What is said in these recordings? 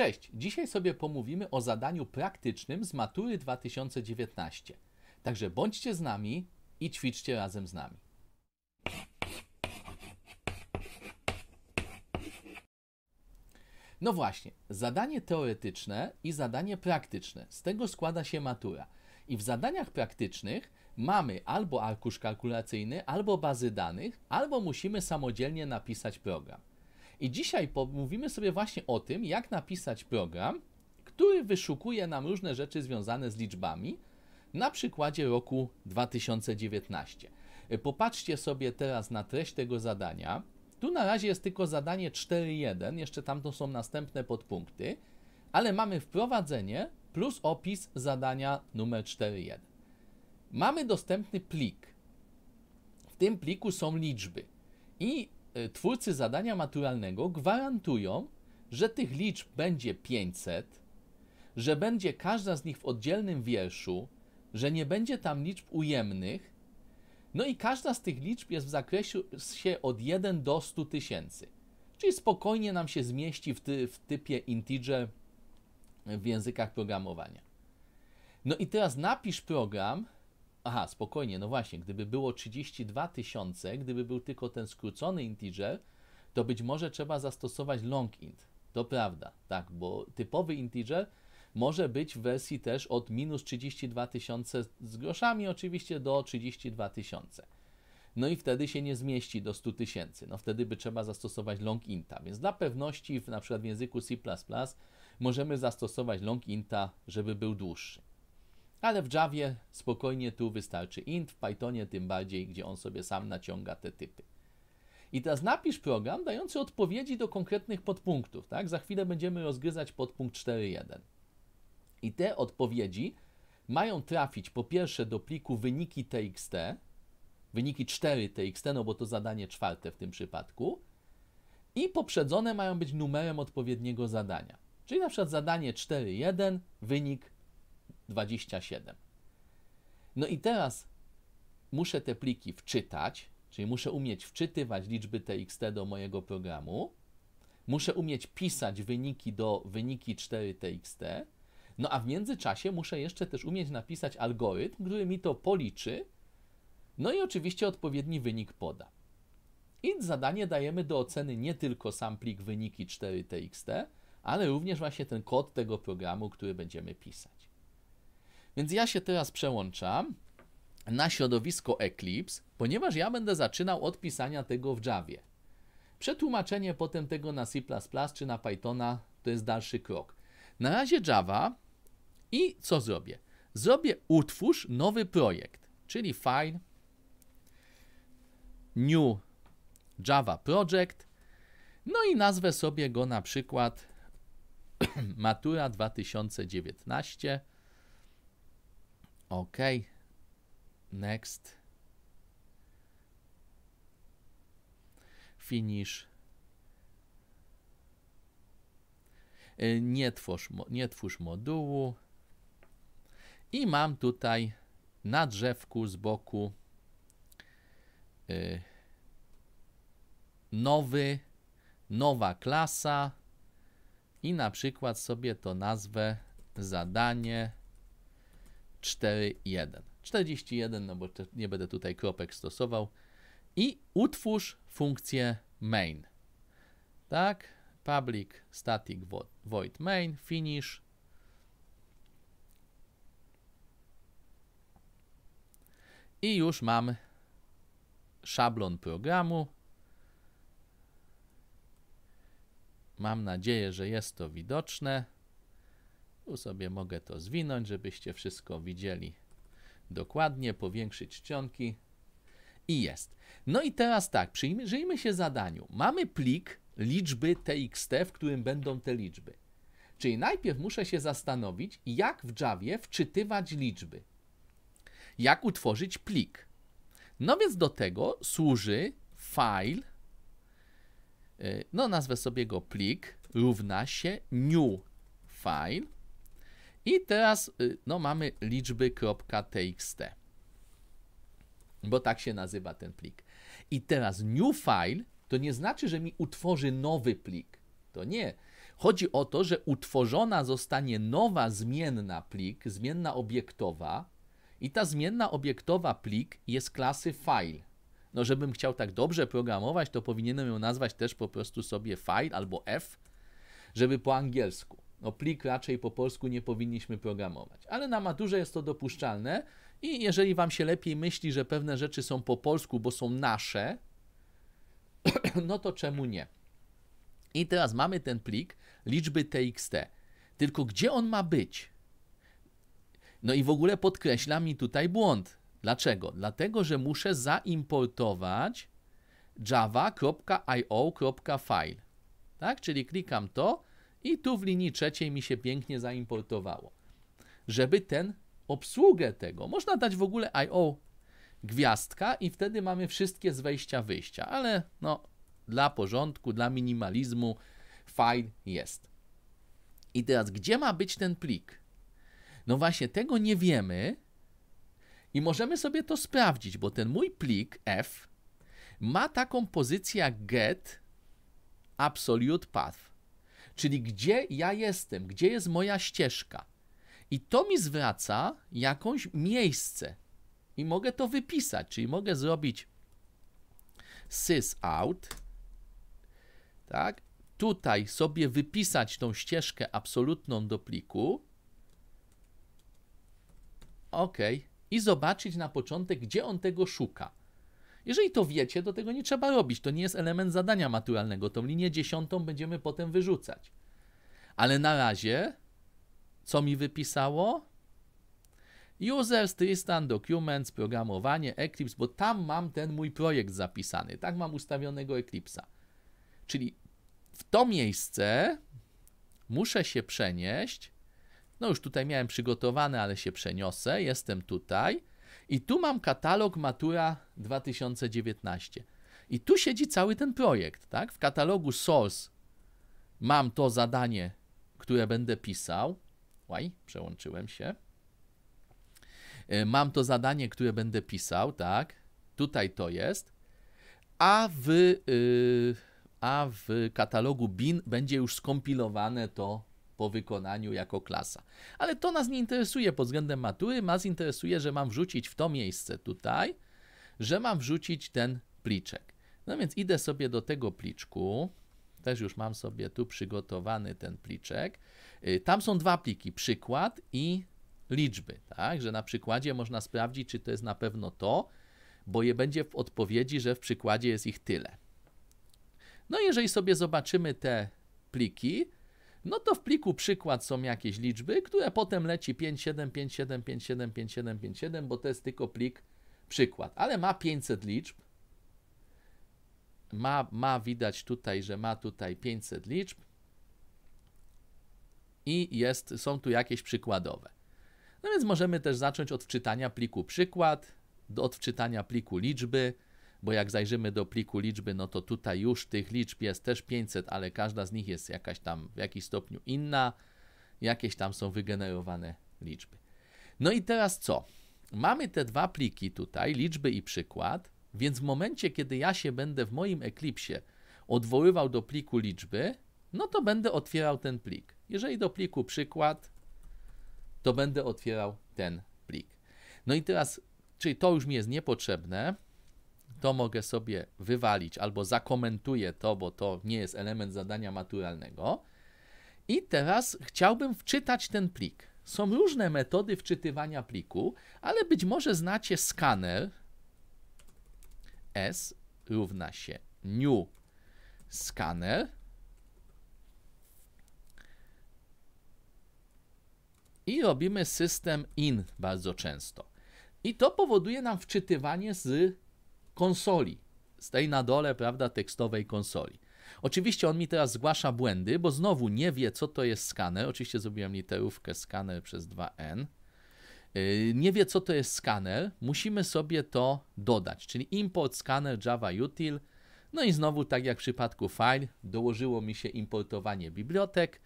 Cześć, dzisiaj sobie pomówimy o zadaniu praktycznym z matury 2019. Także bądźcie z nami i ćwiczcie razem z nami. No właśnie, zadanie teoretyczne i zadanie praktyczne. Z tego składa się matura. I w zadaniach praktycznych mamy albo arkusz kalkulacyjny, albo bazy danych, albo musimy samodzielnie napisać program. I dzisiaj mówimy sobie właśnie o tym, jak napisać program, który wyszukuje nam różne rzeczy związane z liczbami na przykładzie roku 2019. Popatrzcie sobie teraz na treść tego zadania. Tu na razie jest tylko zadanie 4.1, jeszcze tam to są następne podpunkty, ale mamy wprowadzenie plus opis zadania numer 4.1. Mamy dostępny plik. W tym pliku są liczby. I Y, twórcy zadania maturalnego gwarantują, że tych liczb będzie 500, że będzie każda z nich w oddzielnym wierszu, że nie będzie tam liczb ujemnych, no i każda z tych liczb jest w zakresie od 1 do 100 tysięcy. Czyli spokojnie nam się zmieści w, ty, w typie integer w językach programowania. No i teraz napisz program, Aha, spokojnie, no właśnie, gdyby było 32 tysiące, gdyby był tylko ten skrócony integer, to być może trzeba zastosować long int. To prawda, tak, bo typowy integer może być w wersji też od minus 32 tysiące z groszami oczywiście do 32 tysiące. No i wtedy się nie zmieści do 100 tysięcy. No wtedy by trzeba zastosować long inta. Więc dla pewności, w, na przykład w języku C++ możemy zastosować long inta, żeby był dłuższy. Ale w Javie spokojnie tu wystarczy int, w Pythonie tym bardziej, gdzie on sobie sam naciąga te typy. I teraz napisz program dający odpowiedzi do konkretnych podpunktów. Tak? Za chwilę będziemy rozgryzać podpunkt 4.1. I te odpowiedzi mają trafić po pierwsze do pliku wyniki txt, wyniki 4 txt, no bo to zadanie czwarte w tym przypadku, i poprzedzone mają być numerem odpowiedniego zadania. Czyli na przykład zadanie 4.1, wynik 27. No i teraz muszę te pliki wczytać, czyli muszę umieć wczytywać liczby TXT do mojego programu, muszę umieć pisać wyniki do wyniki 4TXT, no a w międzyczasie muszę jeszcze też umieć napisać algorytm, który mi to policzy, no i oczywiście odpowiedni wynik poda. I zadanie dajemy do oceny nie tylko sam plik wyniki 4txt, ale również właśnie ten kod tego programu, który będziemy pisać. Więc ja się teraz przełączam na środowisko Eclipse, ponieważ ja będę zaczynał od pisania tego w Javie. Przetłumaczenie potem tego na C++ czy na Pythona to jest dalszy krok. Na razie Java i co zrobię? Zrobię utwórz nowy projekt, czyli file new java project, no i nazwę sobie go na przykład matura 2019 OK. Next. Finish. Y, nie twórz, nie twórz modułu. I mam tutaj na drzewku z boku y, nowy, nowa klasa i na przykład sobie to nazwę zadanie 41. 41, no bo nie będę tutaj kropek stosował. I utwórz funkcję main. Tak, public static void main, finish. I już mam szablon programu. Mam nadzieję, że jest to widoczne. Tu sobie mogę to zwinąć, żebyście wszystko widzieli dokładnie, powiększyć czcionki i jest. No i teraz tak, przyjrzyjmy się zadaniu. Mamy plik liczby txt, w którym będą te liczby. Czyli najpierw muszę się zastanowić, jak w Javie wczytywać liczby. Jak utworzyć plik. No więc do tego służy file, y, no nazwę sobie go plik, równa się new file i teraz y, no, mamy liczby.txt, bo tak się nazywa ten plik. I teraz new file to nie znaczy, że mi utworzy nowy plik. To nie. Chodzi o to, że utworzona zostanie nowa zmienna plik, zmienna obiektowa, i ta zmienna obiektowa plik jest klasy file. No, żebym chciał tak dobrze programować, to powinienem ją nazwać też po prostu sobie file albo f, żeby po angielsku no plik raczej po polsku nie powinniśmy programować. Ale na maturze jest to dopuszczalne i jeżeli Wam się lepiej myśli, że pewne rzeczy są po polsku, bo są nasze, no to czemu nie? I teraz mamy ten plik liczby txt. Tylko gdzie on ma być? No i w ogóle podkreśla mi tutaj błąd. Dlaczego? Dlatego, że muszę zaimportować java.io.file. Tak? Czyli klikam to, i tu w linii trzeciej mi się pięknie zaimportowało. Żeby ten obsługę tego, można dać w ogóle IO gwiazdka i wtedy mamy wszystkie z wejścia wyjścia, ale no dla porządku, dla minimalizmu fajn jest. I teraz gdzie ma być ten plik? No właśnie tego nie wiemy i możemy sobie to sprawdzić, bo ten mój plik F ma taką pozycję jak get absolute path. Czyli gdzie ja jestem, gdzie jest moja ścieżka. I to mi zwraca jakąś miejsce. I mogę to wypisać, czyli mogę zrobić sys out, tak? Tutaj sobie wypisać tą ścieżkę absolutną do pliku. OK. I zobaczyć na początek, gdzie on tego szuka. Jeżeli to wiecie, to tego nie trzeba robić. To nie jest element zadania maturalnego. Tą linię dziesiątą będziemy potem wyrzucać. Ale na razie, co mi wypisało? Users, Tristan, Documents, programowanie, Eclipse, bo tam mam ten mój projekt zapisany. Tak mam ustawionego Eclipse'a. Czyli w to miejsce muszę się przenieść. No już tutaj miałem przygotowane, ale się przeniosę. Jestem tutaj. I tu mam katalog Matura 2019. I tu siedzi cały ten projekt, tak? W katalogu source mam to zadanie, które będę pisał. Łaj, przełączyłem się. E, mam to zadanie, które będę pisał, tak? Tutaj to jest. A w, yy, a w katalogu BIN będzie już skompilowane to po wykonaniu jako klasa. Ale to nas nie interesuje pod względem matury, nas interesuje, że mam wrzucić w to miejsce tutaj, że mam wrzucić ten pliczek. No więc idę sobie do tego pliczku, też już mam sobie tu przygotowany ten pliczek. Y, tam są dwa pliki, przykład i liczby, tak? Że na przykładzie można sprawdzić, czy to jest na pewno to, bo je będzie w odpowiedzi, że w przykładzie jest ich tyle. No jeżeli sobie zobaczymy te pliki, no to w pliku przykład są jakieś liczby, które potem leci 57, bo to jest tylko plik przykład, ale ma 500 liczb. Ma, ma widać tutaj, że ma tutaj 500 liczb i jest, są tu jakieś przykładowe. No więc możemy też zacząć od wczytania pliku przykład, do odczytania pliku liczby, bo jak zajrzymy do pliku liczby, no to tutaj już tych liczb jest też 500, ale każda z nich jest jakaś tam w jakiś stopniu inna, jakieś tam są wygenerowane liczby. No i teraz co? Mamy te dwa pliki tutaj, liczby i przykład, więc w momencie, kiedy ja się będę w moim eklipsie odwoływał do pliku liczby, no to będę otwierał ten plik. Jeżeli do pliku przykład, to będę otwierał ten plik. No i teraz, czyli to już mi jest niepotrzebne, to mogę sobie wywalić albo zakomentuję to, bo to nie jest element zadania maturalnego. I teraz chciałbym wczytać ten plik. Są różne metody wczytywania pliku, ale być może znacie skaner S równa się new scanner i robimy system in bardzo często. I to powoduje nam wczytywanie z konsoli, z tej na dole, prawda, tekstowej konsoli. Oczywiście on mi teraz zgłasza błędy, bo znowu nie wie, co to jest skaner. Oczywiście zrobiłem literówkę skaner przez 2n. Y, nie wie, co to jest skaner. Musimy sobie to dodać, czyli import scanner java util. No i znowu, tak jak w przypadku file, dołożyło mi się importowanie bibliotek.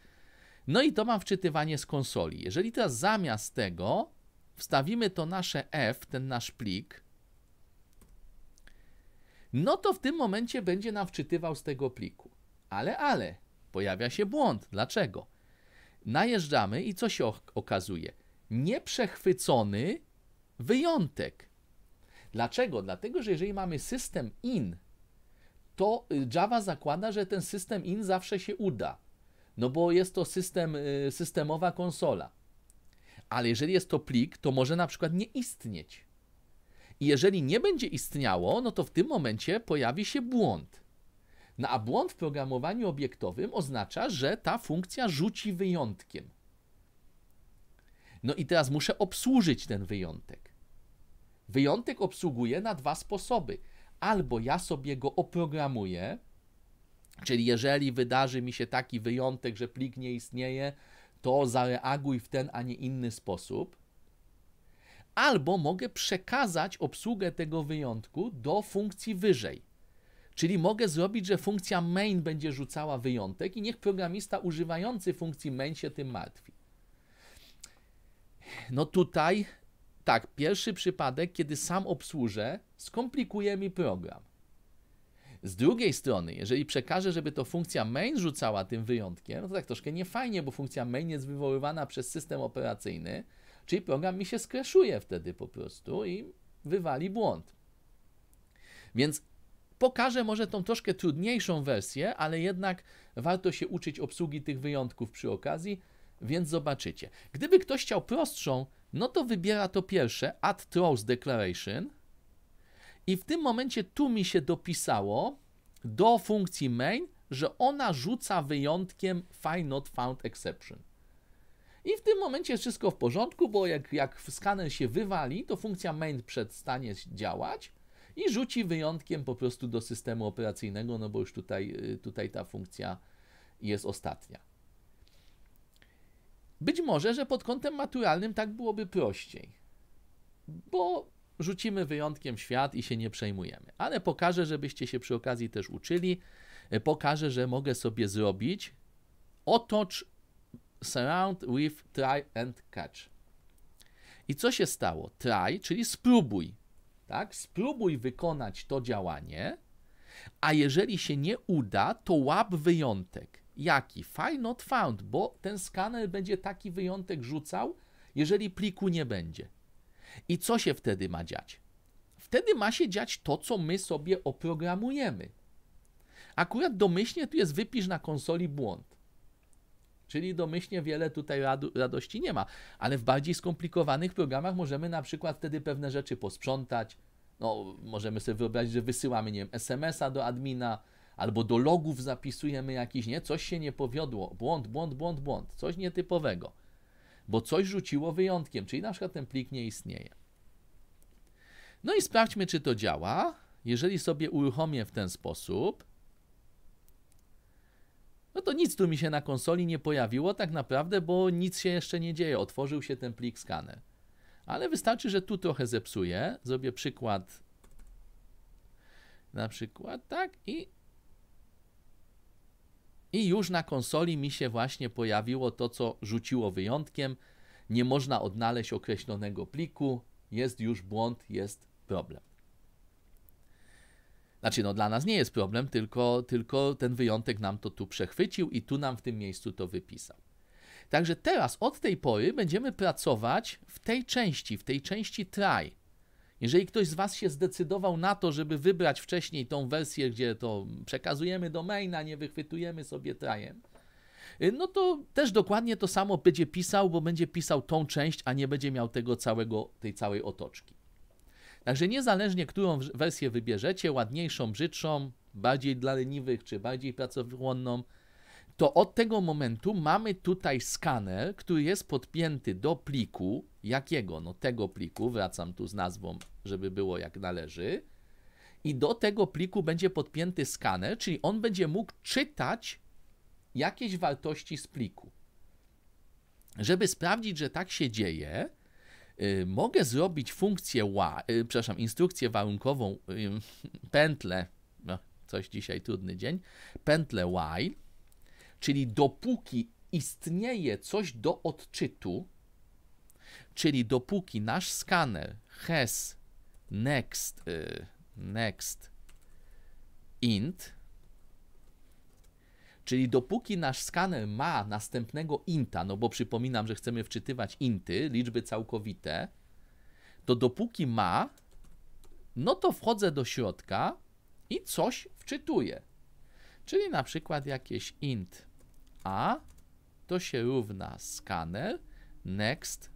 No i to mam wczytywanie z konsoli. Jeżeli teraz zamiast tego wstawimy to nasze f, ten nasz plik, no to w tym momencie będzie nam wczytywał z tego pliku. Ale, ale, pojawia się błąd. Dlaczego? Najeżdżamy i co się okazuje? Nieprzechwycony wyjątek. Dlaczego? Dlatego, że jeżeli mamy system in, to y, Java zakłada, że ten system in zawsze się uda. No bo jest to system, y, systemowa konsola. Ale jeżeli jest to plik, to może na przykład nie istnieć. I jeżeli nie będzie istniało, no to w tym momencie pojawi się błąd. No a błąd w programowaniu obiektowym oznacza, że ta funkcja rzuci wyjątkiem. No i teraz muszę obsłużyć ten wyjątek. Wyjątek obsługuję na dwa sposoby. Albo ja sobie go oprogramuję, czyli jeżeli wydarzy mi się taki wyjątek, że plik nie istnieje, to zareaguj w ten, a nie inny sposób albo mogę przekazać obsługę tego wyjątku do funkcji wyżej. Czyli mogę zrobić, że funkcja main będzie rzucała wyjątek i niech programista używający funkcji main się tym martwi. No tutaj, tak, pierwszy przypadek, kiedy sam obsłużę, skomplikuje mi program. Z drugiej strony, jeżeli przekażę, żeby to funkcja main rzucała tym wyjątkiem, no to tak troszkę niefajnie, bo funkcja main jest wywoływana przez system operacyjny, Czyli program mi się skreszuje wtedy po prostu i wywali błąd. Więc pokażę może tą troszkę trudniejszą wersję, ale jednak warto się uczyć obsługi tych wyjątków przy okazji, więc zobaczycie. Gdyby ktoś chciał prostszą, no to wybiera to pierwsze, add throws declaration i w tym momencie tu mi się dopisało do funkcji main, że ona rzuca wyjątkiem find not found exception. I w tym momencie jest wszystko w porządku, bo jak, jak skaner się wywali, to funkcja main przestanie działać i rzuci wyjątkiem po prostu do systemu operacyjnego, no bo już tutaj, y, tutaj ta funkcja jest ostatnia. Być może, że pod kątem maturalnym tak byłoby prościej, bo rzucimy wyjątkiem świat i się nie przejmujemy. Ale pokażę, żebyście się przy okazji też uczyli. E, pokażę, że mogę sobie zrobić otocz surround with, try and catch. I co się stało? Try, czyli spróbuj, tak? Spróbuj wykonać to działanie, a jeżeli się nie uda, to łap wyjątek. Jaki? File not found, bo ten skaner będzie taki wyjątek rzucał, jeżeli pliku nie będzie. I co się wtedy ma dziać? Wtedy ma się dziać to, co my sobie oprogramujemy. Akurat domyślnie tu jest wypisz na konsoli błąd. Czyli domyślnie wiele tutaj radości nie ma, ale w bardziej skomplikowanych programach możemy na przykład wtedy pewne rzeczy posprzątać. No, możemy sobie wyobrazić, że wysyłamy, nie wiem, SMS-a do admina, albo do logów zapisujemy jakiś, nie, coś się nie powiodło, błąd, błąd, błąd, błąd, coś nietypowego, bo coś rzuciło wyjątkiem, czyli na przykład ten plik nie istnieje. No i sprawdźmy, czy to działa. Jeżeli sobie uruchomię w ten sposób, no to nic tu mi się na konsoli nie pojawiło tak naprawdę, bo nic się jeszcze nie dzieje. Otworzył się ten plik skaner. Ale wystarczy, że tu trochę zepsuję. Zrobię przykład. Na przykład tak i i już na konsoli mi się właśnie pojawiło to, co rzuciło wyjątkiem. Nie można odnaleźć określonego pliku, jest już błąd, jest problem. Znaczy, no dla nas nie jest problem, tylko, tylko ten wyjątek nam to tu przechwycił i tu nam w tym miejscu to wypisał. Także teraz od tej pory będziemy pracować w tej części, w tej części try. Jeżeli ktoś z Was się zdecydował na to, żeby wybrać wcześniej tą wersję, gdzie to przekazujemy do maina, nie wychwytujemy sobie tryem, y, no to też dokładnie to samo będzie pisał, bo będzie pisał tą część, a nie będzie miał tego całego, tej całej otoczki. Także niezależnie, którą wersję wybierzecie, ładniejszą, brzydszą, bardziej dla leniwych czy bardziej pracochłonną, to od tego momentu mamy tutaj skaner, który jest podpięty do pliku. Jakiego? No tego pliku, wracam tu z nazwą, żeby było jak należy. I do tego pliku będzie podpięty skaner, czyli on będzie mógł czytać jakieś wartości z pliku. Żeby sprawdzić, że tak się dzieje, Y, mogę zrobić funkcję ła, y, przepraszam, instrukcję warunkową, y, pętlę, no, coś dzisiaj trudny dzień, pętlę while, czyli dopóki istnieje coś do odczytu, czyli dopóki nasz skaner has next, next int, Czyli dopóki nasz skaner ma następnego inta, no bo przypominam, że chcemy wczytywać inty, liczby całkowite, to dopóki ma, no to wchodzę do środka i coś wczytuję. Czyli na przykład jakieś int a to się równa skaner next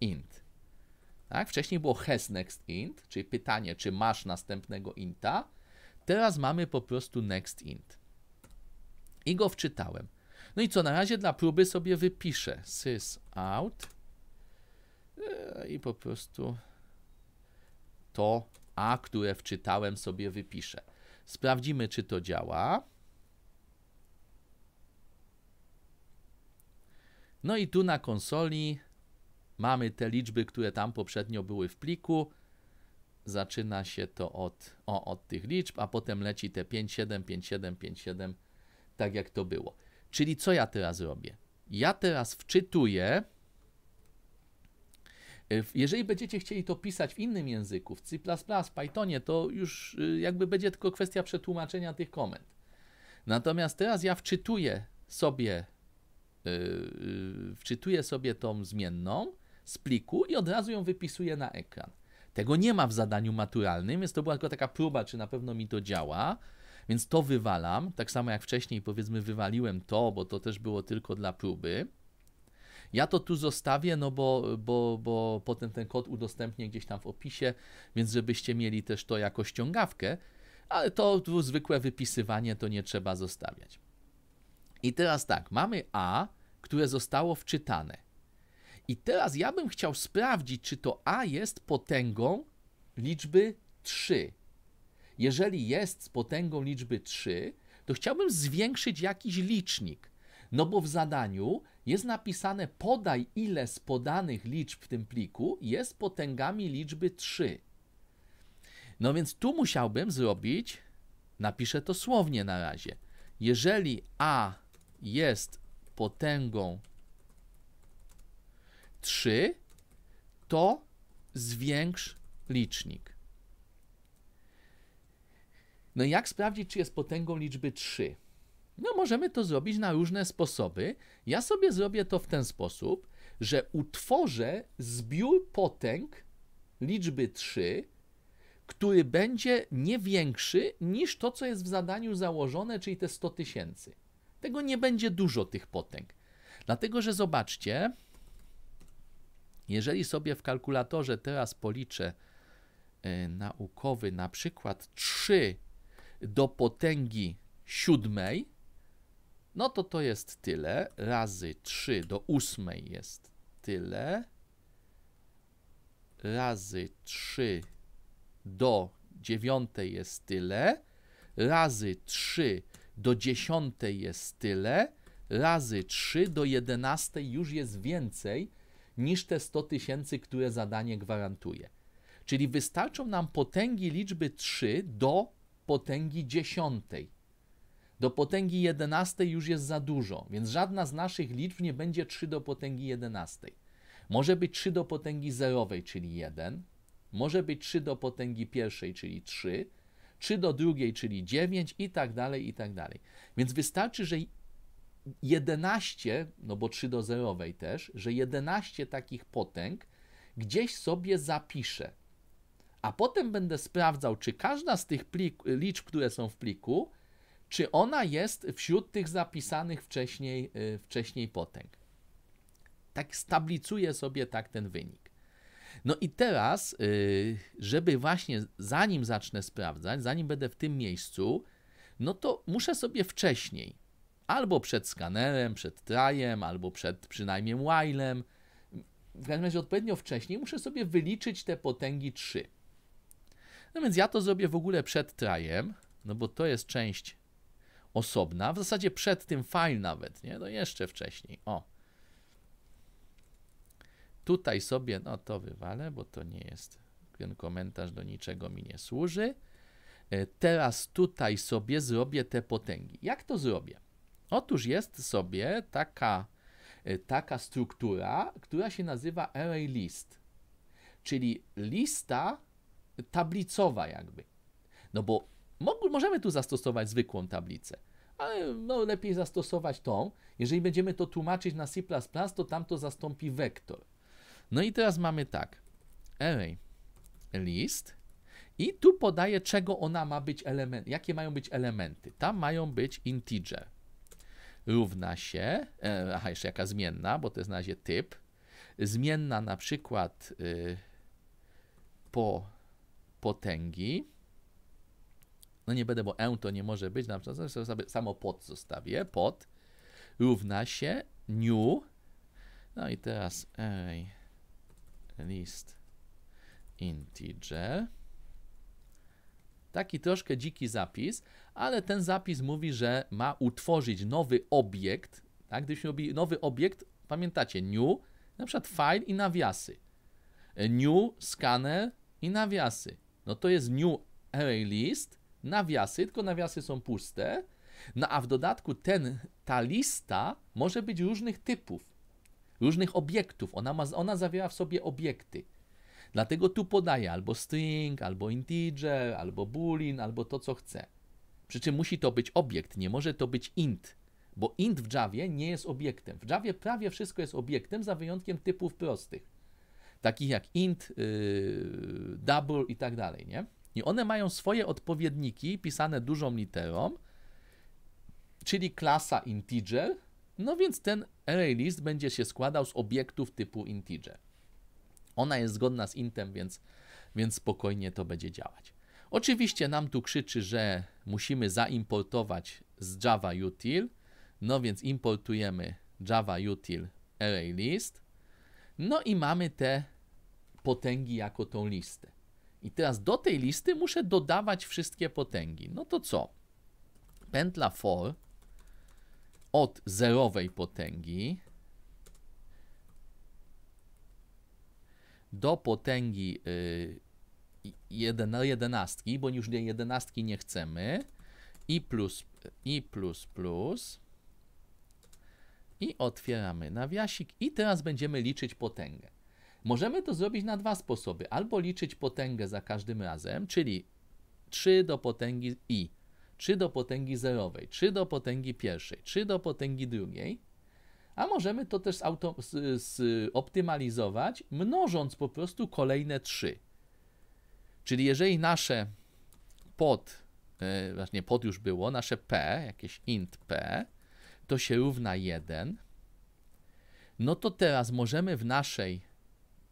int. Tak? Wcześniej było has next int, czyli pytanie, czy masz następnego inta. Teraz mamy po prostu next int i go wczytałem. No i co, na razie dla próby sobie wypiszę sys out e, i po prostu to a, które wczytałem sobie wypiszę. Sprawdzimy, czy to działa. No i tu na konsoli mamy te liczby, które tam poprzednio były w pliku. Zaczyna się to od, o, od tych liczb, a potem leci te 57, 57, 57, tak jak to było. Czyli co ja teraz robię? Ja teraz wczytuję. E, jeżeli będziecie chcieli to pisać w innym języku, w C, Pythonie, to już y, jakby będzie tylko kwestia przetłumaczenia tych komend. Natomiast teraz ja wczytuję sobie, e, y, wczytuję sobie tą zmienną z pliku i od razu ją wypisuję na ekran. Tego nie ma w zadaniu maturalnym, więc to była tylko taka próba, czy na pewno mi to działa. Więc to wywalam, tak samo jak wcześniej powiedzmy wywaliłem to, bo to też było tylko dla próby. Ja to tu zostawię, no bo, bo, bo potem ten kod udostępnię gdzieś tam w opisie, więc żebyście mieli też to jako ściągawkę, ale to tu zwykłe wypisywanie to nie trzeba zostawiać. I teraz tak, mamy A, które zostało wczytane. I teraz ja bym chciał sprawdzić, czy to A jest potęgą liczby 3 jeżeli jest z potęgą liczby 3, to chciałbym zwiększyć jakiś licznik. No bo w zadaniu jest napisane podaj ile z podanych liczb w tym pliku jest potęgami liczby 3. No więc tu musiałbym zrobić, napiszę to słownie na razie. Jeżeli A jest potęgą 3, to zwiększ licznik. No jak sprawdzić, czy jest potęgą liczby 3? No możemy to zrobić na różne sposoby. Ja sobie zrobię to w ten sposób, że utworzę zbiór potęg liczby 3, który będzie nie większy niż to, co jest w zadaniu założone, czyli te 100 tysięcy. Tego nie będzie dużo tych potęg. Dlatego, że zobaczcie, jeżeli sobie w kalkulatorze teraz policzę y, naukowy na przykład 3 do potęgi siódmej, no to to jest tyle. Razy 3 do ósmej jest tyle. Razy 3 do dziewiątej jest tyle. Razy 3 do dziesiątej jest tyle. Razy 3 do jedenastej już jest więcej niż te 100 tysięcy, które zadanie gwarantuje. Czyli wystarczą nam potęgi liczby 3 do potęgi dziesiątej. Do potęgi jedenastej już jest za dużo, więc żadna z naszych liczb nie będzie 3 do potęgi jedenastej. Może być 3 do potęgi zerowej, czyli 1, może być 3 do potęgi pierwszej, czyli 3, 3 do drugiej, czyli 9 i tak dalej, i tak dalej. Więc wystarczy, że 11, no bo 3 do zerowej też, że 11 takich potęg gdzieś sobie zapiszę a potem będę sprawdzał, czy każda z tych plik, liczb, które są w pliku, czy ona jest wśród tych zapisanych wcześniej, y, wcześniej potęg. Tak stablicuję sobie tak ten wynik. No i teraz, y, żeby właśnie zanim zacznę sprawdzać, zanim będę w tym miejscu, no to muszę sobie wcześniej, albo przed skanerem, przed trajem, albo przed przynajmniej whilem, w każdym razie odpowiednio wcześniej muszę sobie wyliczyć te potęgi 3. No więc ja to zrobię w ogóle przed trajem, no bo to jest część osobna, w zasadzie przed tym file nawet, nie? No jeszcze wcześniej, o. Tutaj sobie, no to wywalę, bo to nie jest, ten komentarz do niczego mi nie służy. E, teraz tutaj sobie zrobię te potęgi. Jak to zrobię? Otóż jest sobie taka, e, taka struktura, która się nazywa ArrayList, czyli lista tablicowa jakby. No bo możemy tu zastosować zwykłą tablicę, ale no lepiej zastosować tą. Jeżeli będziemy to tłumaczyć na C++, to tamto zastąpi wektor. No i teraz mamy tak, array list i tu podaje czego ona ma być element, jakie mają być elementy. Tam mają być integer równa się, e, aha, jeszcze jaka zmienna, bo to jest na razie typ, zmienna na przykład y, po potęgi. No nie będę, bo e to nie może być, na przykład no, sobie samo pod zostawię. Pod równa się new. No i teraz ej, list integer. Taki troszkę dziki zapis, ale ten zapis mówi, że ma utworzyć nowy obiekt. Tak? Gdybyśmy robili nowy obiekt, pamiętacie, new, na przykład file i nawiasy. New, scanner i nawiasy no to jest new array list, nawiasy, tylko nawiasy są puste, no a w dodatku ten, ta lista może być różnych typów, różnych obiektów, ona, ma, ona zawiera w sobie obiekty. Dlatego tu podaje albo string, albo integer, albo boolean, albo to co chcę. Przy czym musi to być obiekt, nie może to być int, bo int w Javie nie jest obiektem. W Javie prawie wszystko jest obiektem, za wyjątkiem typów prostych takich jak int, y, double i tak dalej, nie? I one mają swoje odpowiedniki pisane dużą literą, czyli klasa integer, no więc ten array list będzie się składał z obiektów typu integer. Ona jest zgodna z intem, więc, więc spokojnie to będzie działać. Oczywiście nam tu krzyczy, że musimy zaimportować z Java util, no więc importujemy Java util array list. No i mamy te potęgi jako tą listę. I teraz do tej listy muszę dodawać wszystkie potęgi. No to co? Pętla for od zerowej potęgi do potęgi yy, bo już jedenastki nie chcemy. I plus, i plus, plus. I otwieramy nawiasik i teraz będziemy liczyć potęgę. Możemy to zrobić na dwa sposoby. Albo liczyć potęgę za każdym razem, czyli 3 do potęgi i, 3 do potęgi zerowej, 3 do potęgi pierwszej, 3 do potęgi drugiej, a możemy to też zoptymalizować, mnożąc po prostu kolejne 3. Czyli jeżeli nasze pod, e, właśnie pod już było, nasze p, jakieś int p, to się równa 1, no to teraz możemy w naszej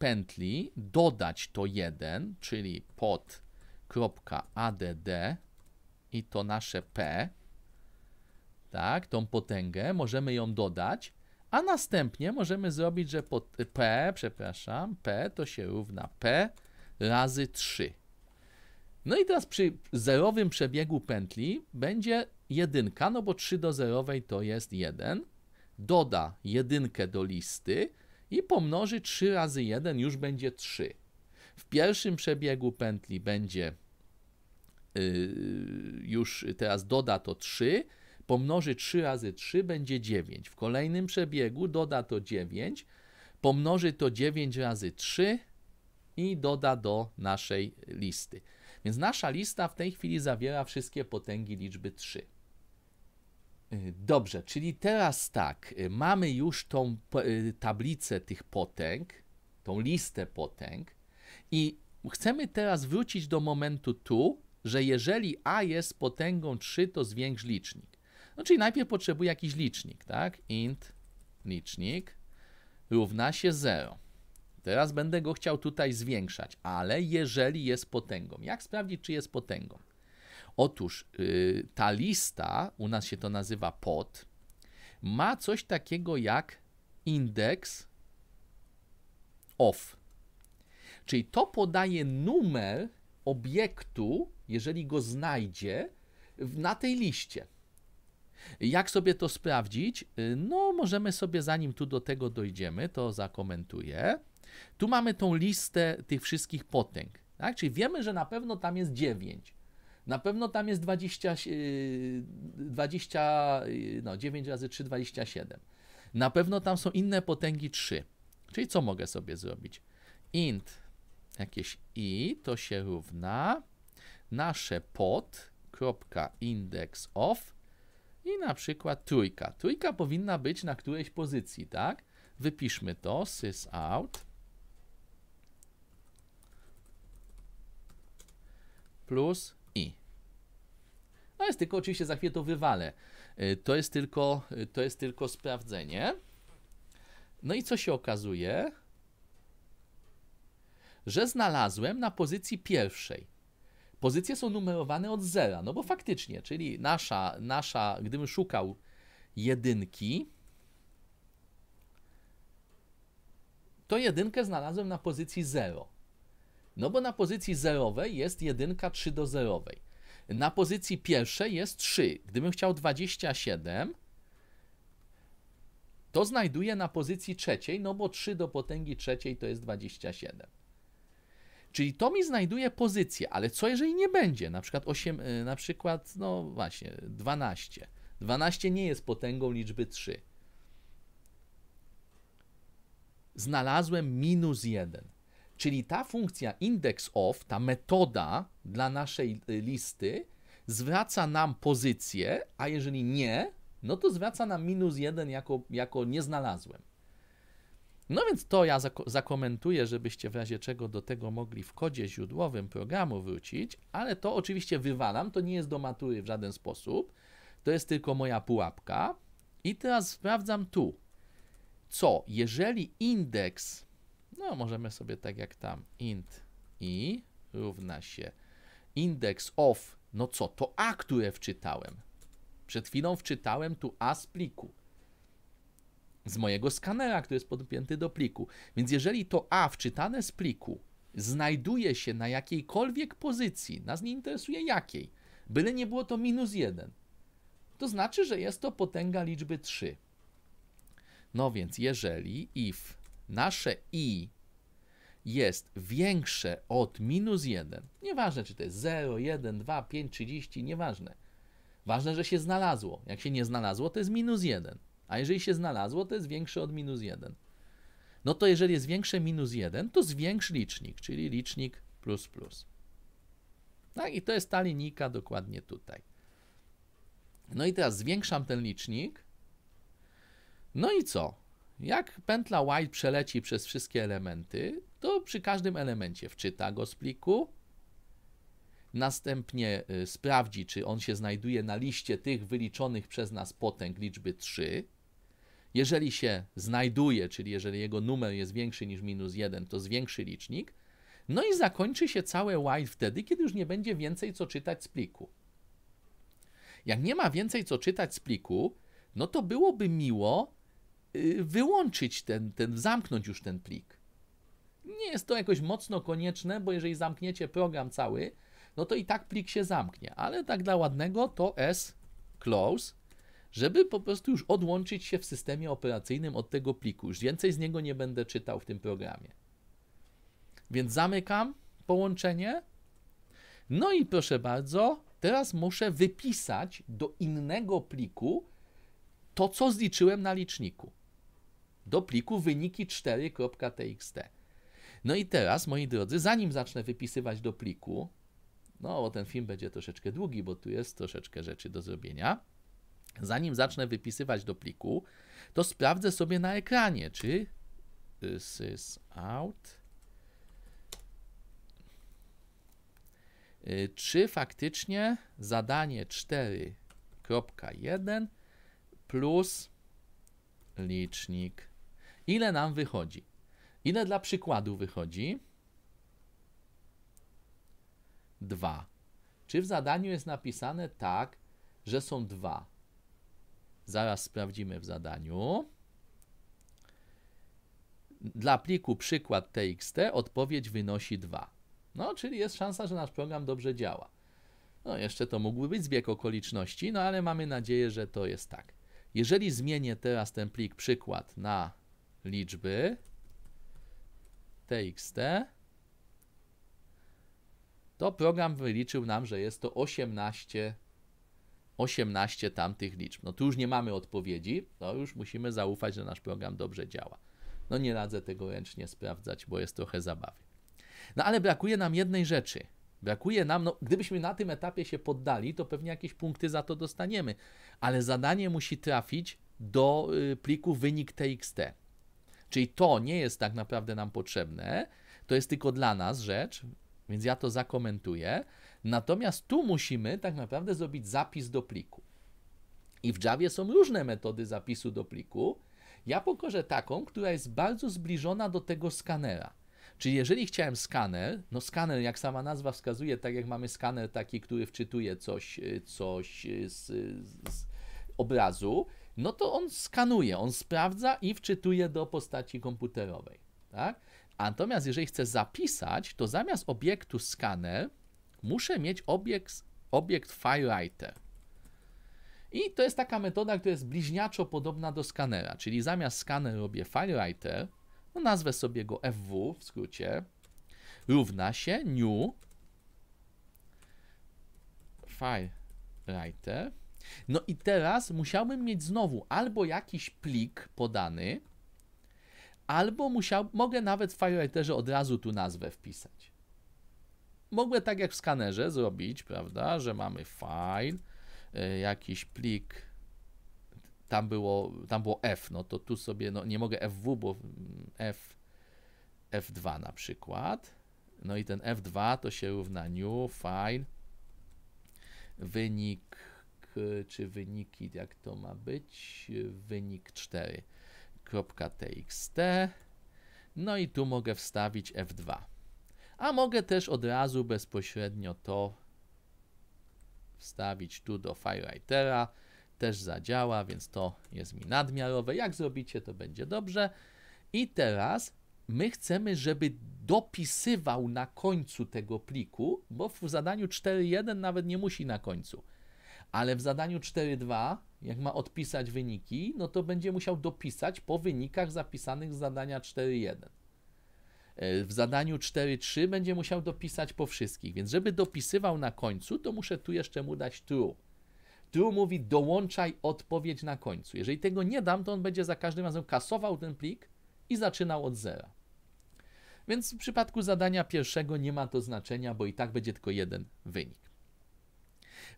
pętli dodać to 1, czyli pod kropka add i to nasze p, tak, tą potęgę, możemy ją dodać, a następnie możemy zrobić, że pod p, przepraszam, p to się równa p razy 3. No i teraz przy zerowym przebiegu pętli będzie jedynka, no bo 3 do zerowej to jest 1. Doda jedynkę do listy, i pomnoży 3 razy 1 już będzie 3. W pierwszym przebiegu pętli będzie y, już teraz doda to 3, pomnoży 3 razy 3 będzie 9. W kolejnym przebiegu doda to 9, pomnoży to 9 razy 3 i doda do naszej listy. Więc nasza lista w tej chwili zawiera wszystkie potęgi liczby 3. Y, dobrze, czyli teraz tak, y, mamy już tą y, tablicę tych potęg, tą listę potęg i chcemy teraz wrócić do momentu tu, że jeżeli A jest potęgą 3, to zwiększ licznik. No czyli najpierw potrzebuję jakiś licznik, tak? int licznik równa się 0. Teraz będę go chciał tutaj zwiększać, ale jeżeli jest potęgą. Jak sprawdzić, czy jest potęgą? Otóż yy, ta lista, u nas się to nazywa pod, ma coś takiego jak indeks off. Czyli to podaje numer obiektu, jeżeli go znajdzie, na tej liście. Jak sobie to sprawdzić? Y, no, możemy sobie, zanim tu do tego dojdziemy, to zakomentuję. Tu mamy tą listę tych wszystkich potęg. Tak? Czyli wiemy, że na pewno tam jest 9. Na pewno tam jest 20, 20 y, y, no 9 razy 3, 27. Na pewno tam są inne potęgi 3. Czyli co mogę sobie zrobić? Int jakieś i to się równa nasze pod.index of i na przykład trójka. Trójka powinna być na którejś pozycji, tak? Wypiszmy to, sysout plus no jest tylko oczywiście za chwilę to wywalę. Y, to jest tylko, y, to jest tylko sprawdzenie. No i co się okazuje? Że znalazłem na pozycji pierwszej. Pozycje są numerowane od zera, no bo faktycznie, czyli nasza, nasza gdybym szukał jedynki, to jedynkę znalazłem na pozycji 0. No bo na pozycji zerowej jest jedynka 3 do zerowej. Na pozycji pierwszej jest 3. Gdybym chciał 27, to znajduję na pozycji trzeciej, no bo 3 do potęgi trzeciej to jest 27. Czyli to mi znajduje pozycję, ale co jeżeli nie będzie? Na przykład 8, y, na przykład, no właśnie, 12. 12 nie jest potęgą liczby 3. Znalazłem minus 1. Czyli ta funkcja index of, ta metoda dla naszej y, listy zwraca nam pozycję, a jeżeli nie, no to zwraca nam minus jeden jako, jako nie znalazłem. No więc to ja zakomentuję, żebyście w razie czego do tego mogli w kodzie źródłowym programu wrócić, ale to oczywiście wywalam, to nie jest do matury w żaden sposób, to jest tylko moja pułapka. I teraz sprawdzam tu, co jeżeli indeks no, możemy sobie tak jak tam int i równa się indeks of, no co, to a, które wczytałem. Przed chwilą wczytałem tu a z pliku. Z mojego skanera, który jest podpięty do pliku. Więc jeżeli to a wczytane z pliku znajduje się na jakiejkolwiek pozycji, nas nie interesuje jakiej, byle nie było to minus 1, to znaczy, że jest to potęga liczby 3. No więc jeżeli if nasze i jest większe od minus 1, nieważne czy to jest 0, 1, 2, 5, 30, nieważne. Ważne, że się znalazło. Jak się nie znalazło, to jest minus 1. A jeżeli się znalazło, to jest większe od minus 1. No to jeżeli jest większe minus 1, to zwiększ licznik, czyli licznik plus plus. Tak, i to jest ta linijka dokładnie tutaj. No i teraz zwiększam ten licznik. No i co? Jak pętla while przeleci przez wszystkie elementy, to przy każdym elemencie wczyta go z pliku, następnie y, sprawdzi, czy on się znajduje na liście tych wyliczonych przez nas potęg liczby 3. Jeżeli się znajduje, czyli jeżeli jego numer jest większy niż minus 1, to zwiększy licznik. No i zakończy się całe while wtedy, kiedy już nie będzie więcej co czytać z pliku. Jak nie ma więcej co czytać z pliku, no to byłoby miło, Y, wyłączyć ten, ten, zamknąć już ten plik. Nie jest to jakoś mocno konieczne, bo jeżeli zamkniecie program cały, no to i tak plik się zamknie, ale tak dla ładnego to S close, żeby po prostu już odłączyć się w systemie operacyjnym od tego pliku. Już więcej z niego nie będę czytał w tym programie. Więc zamykam połączenie. No i proszę bardzo, teraz muszę wypisać do innego pliku to, co zliczyłem na liczniku do pliku wyniki 4.txt. No i teraz, moi drodzy, zanim zacznę wypisywać do pliku, no bo ten film będzie troszeczkę długi, bo tu jest troszeczkę rzeczy do zrobienia, zanim zacznę wypisywać do pliku, to sprawdzę sobie na ekranie, czy this is out, y, czy faktycznie zadanie 4.1 plus licznik Ile nam wychodzi? Ile dla przykładu wychodzi? 2. Czy w zadaniu jest napisane tak, że są dwa? Zaraz sprawdzimy w zadaniu. Dla pliku przykład txt odpowiedź wynosi 2. No, czyli jest szansa, że nasz program dobrze działa. No, jeszcze to mógłby być zbieg okoliczności, no ale mamy nadzieję, że to jest tak. Jeżeli zmienię teraz ten plik przykład na liczby txt, to program wyliczył nam, że jest to 18, 18 tamtych liczb. No tu już nie mamy odpowiedzi, to no już musimy zaufać, że nasz program dobrze działa. No nie radzę tego ręcznie sprawdzać, bo jest trochę zabawy. No ale brakuje nam jednej rzeczy. Brakuje nam, no gdybyśmy na tym etapie się poddali, to pewnie jakieś punkty za to dostaniemy, ale zadanie musi trafić do y, pliku wynik txt. Czyli to nie jest tak naprawdę nam potrzebne, to jest tylko dla nas rzecz, więc ja to zakomentuję. Natomiast tu musimy tak naprawdę zrobić zapis do pliku. I w Java są różne metody zapisu do pliku. Ja pokażę taką, która jest bardzo zbliżona do tego skanera. Czyli jeżeli chciałem skaner, no skaner, jak sama nazwa wskazuje, tak jak mamy skaner taki, który wczytuje coś, y, coś y, z, z obrazu, no to on skanuje, on sprawdza i wczytuje do postaci komputerowej. Tak? Natomiast jeżeli chcę zapisać, to zamiast obiektu skaner muszę mieć obiekt, obiekt FileWriter. I to jest taka metoda, która jest bliźniaczo podobna do skanera, czyli zamiast skaner robię FileWriter, no nazwę sobie go FW w skrócie, równa się new FileWriter no i teraz musiałbym mieć znowu albo jakiś plik podany, albo musiał, mogę nawet w FireWriterze od razu tu nazwę wpisać. Mogę tak jak w skanerze zrobić, prawda, że mamy file, y, jakiś plik, tam było, tam było F, no to tu sobie, no nie mogę FW, bo mm, F, F2 na przykład, no i ten F2 to się równa new, file, wynik, Y, czy wyniki, jak to ma być, wynik 4.txt. No i tu mogę wstawić F2. A mogę też od razu bezpośrednio to wstawić tu do FireWritera. Też zadziała, więc to jest mi nadmiarowe. Jak zrobicie, to będzie dobrze. I teraz my chcemy, żeby dopisywał na końcu tego pliku, bo w zadaniu 4.1 nawet nie musi na końcu ale w zadaniu 4.2, jak ma odpisać wyniki, no to będzie musiał dopisać po wynikach zapisanych z zadania 4.1. E, w zadaniu 4.3 będzie musiał dopisać po wszystkich, więc żeby dopisywał na końcu, to muszę tu jeszcze mu dać true. True mówi dołączaj odpowiedź na końcu. Jeżeli tego nie dam, to on będzie za każdym razem kasował ten plik i zaczynał od zera. Więc w przypadku zadania pierwszego nie ma to znaczenia, bo i tak będzie tylko jeden wynik.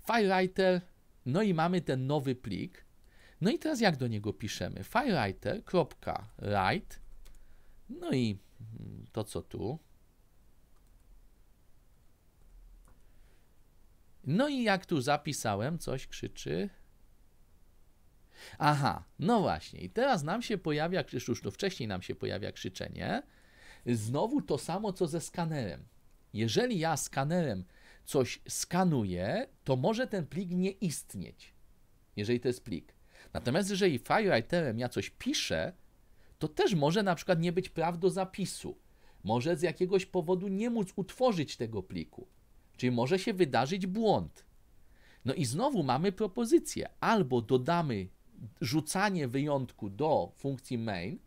FileWriter, no i mamy ten nowy plik. No i teraz jak do niego piszemy? FileWriter.write, no i to co tu. No i jak tu zapisałem, coś krzyczy. Aha, no właśnie. I teraz nam się pojawia, już no wcześniej nam się pojawia krzyczenie. Znowu to samo, co ze skanerem. Jeżeli ja skanerem coś skanuje, to może ten plik nie istnieć, jeżeli to jest plik. Natomiast jeżeli file ja coś piszę, to też może na przykład nie być praw do zapisu. Może z jakiegoś powodu nie móc utworzyć tego pliku. Czyli może się wydarzyć błąd. No i znowu mamy propozycję. Albo dodamy rzucanie wyjątku do funkcji main,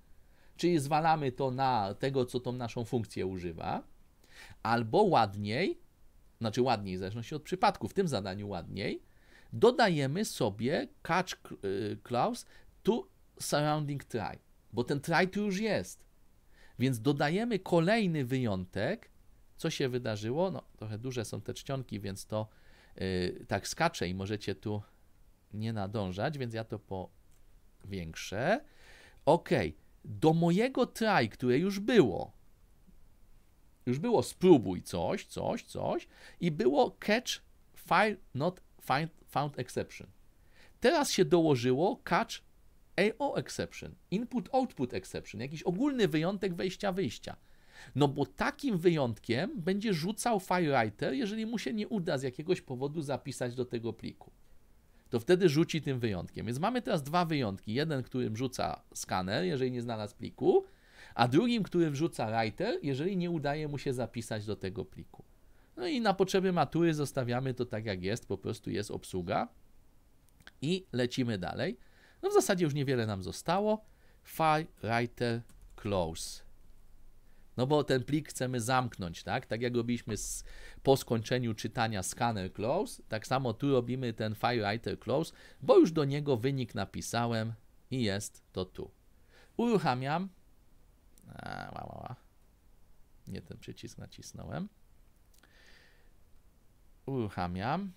czyli zwalamy to na tego, co tą naszą funkcję używa, albo ładniej znaczy ładniej, w zależności od przypadku, w tym zadaniu ładniej, dodajemy sobie catch y, clause to surrounding try, bo ten try tu już jest. Więc dodajemy kolejny wyjątek, co się wydarzyło. No, trochę duże są te czcionki, więc to yy, tak skacze i możecie tu nie nadążać, więc ja to powiększę. Ok, do mojego try, które już było, już było spróbuj coś, coś, coś i było catch file not find, found exception. Teraz się dołożyło catch AO exception, input output exception, jakiś ogólny wyjątek wejścia wyjścia. No bo takim wyjątkiem będzie rzucał FireWriter, jeżeli mu się nie uda z jakiegoś powodu zapisać do tego pliku. To wtedy rzuci tym wyjątkiem. Więc mamy teraz dwa wyjątki. Jeden, którym rzuca skaner, jeżeli nie znalazł pliku, a drugim, który wrzuca writer, jeżeli nie udaje mu się zapisać do tego pliku. No i na potrzeby matury zostawiamy to tak jak jest, po prostu jest obsługa i lecimy dalej. No w zasadzie już niewiele nam zostało. File writer close. No bo ten plik chcemy zamknąć, tak? Tak jak robiliśmy z, po skończeniu czytania scanner close, tak samo tu robimy ten file writer close, bo już do niego wynik napisałem i jest to tu. Uruchamiam a, ła, ła, ła. Nie ten przycisk nacisnąłem. Uruchamiam.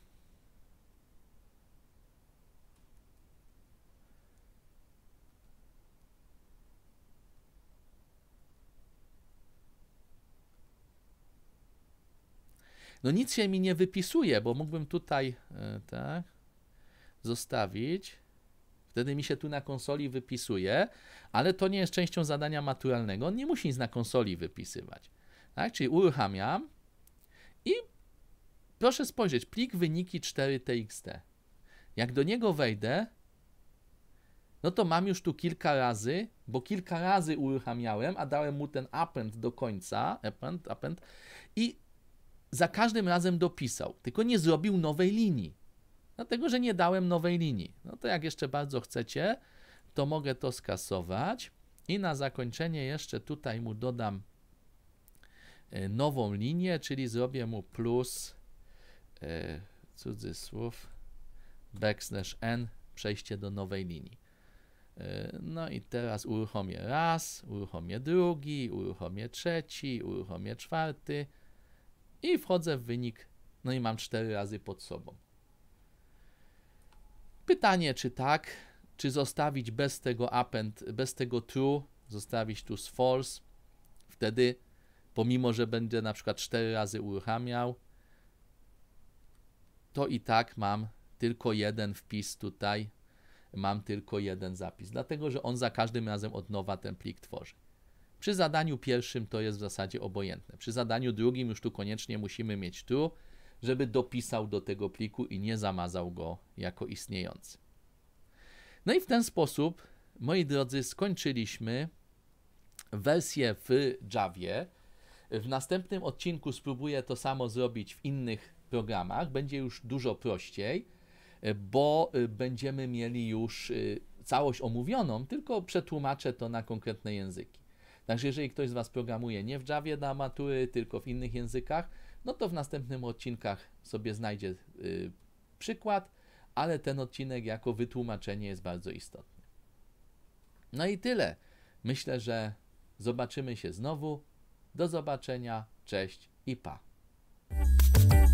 No nic się mi nie wypisuje, bo mógłbym tutaj, e, tak, zostawić. Wtedy mi się tu na konsoli wypisuje, ale to nie jest częścią zadania maturalnego. On nie musi nic na konsoli wypisywać. Tak? Czyli uruchamiam i proszę spojrzeć, plik wyniki 4txt. Jak do niego wejdę, no to mam już tu kilka razy, bo kilka razy uruchamiałem, a dałem mu ten append do końca, append, append i za każdym razem dopisał, tylko nie zrobił nowej linii dlatego że nie dałem nowej linii. No to jak jeszcze bardzo chcecie, to mogę to skasować i na zakończenie jeszcze tutaj mu dodam e, nową linię, czyli zrobię mu plus yy, cudzysłów backslash n przejście do nowej linii. E, no i teraz uruchomię raz, uruchomię drugi, uruchomię trzeci, uruchomię czwarty i wchodzę w wynik, no i mam cztery razy pod sobą. Pytanie, czy tak, czy zostawić bez tego append, bez tego true, zostawić tu z false, wtedy pomimo, że będę na przykład 4 razy uruchamiał, to i tak mam tylko jeden wpis tutaj, mam tylko jeden zapis, dlatego że on za każdym razem od nowa ten plik tworzy. Przy zadaniu pierwszym to jest w zasadzie obojętne. Przy zadaniu drugim już tu koniecznie musimy mieć true, żeby dopisał do tego pliku i nie zamazał go jako istniejący. No i w ten sposób, moi drodzy, skończyliśmy wersję w Javie. W następnym odcinku spróbuję to samo zrobić w innych programach. Będzie już dużo prościej, bo y, będziemy mieli już y, całość omówioną, tylko przetłumaczę to na konkretne języki. Także jeżeli ktoś z Was programuje nie w Javie dla matury, tylko w innych językach, no to w następnym odcinkach sobie znajdzie y, przykład, ale ten odcinek jako wytłumaczenie jest bardzo istotny. No i tyle. Myślę, że zobaczymy się znowu. Do zobaczenia, cześć i pa.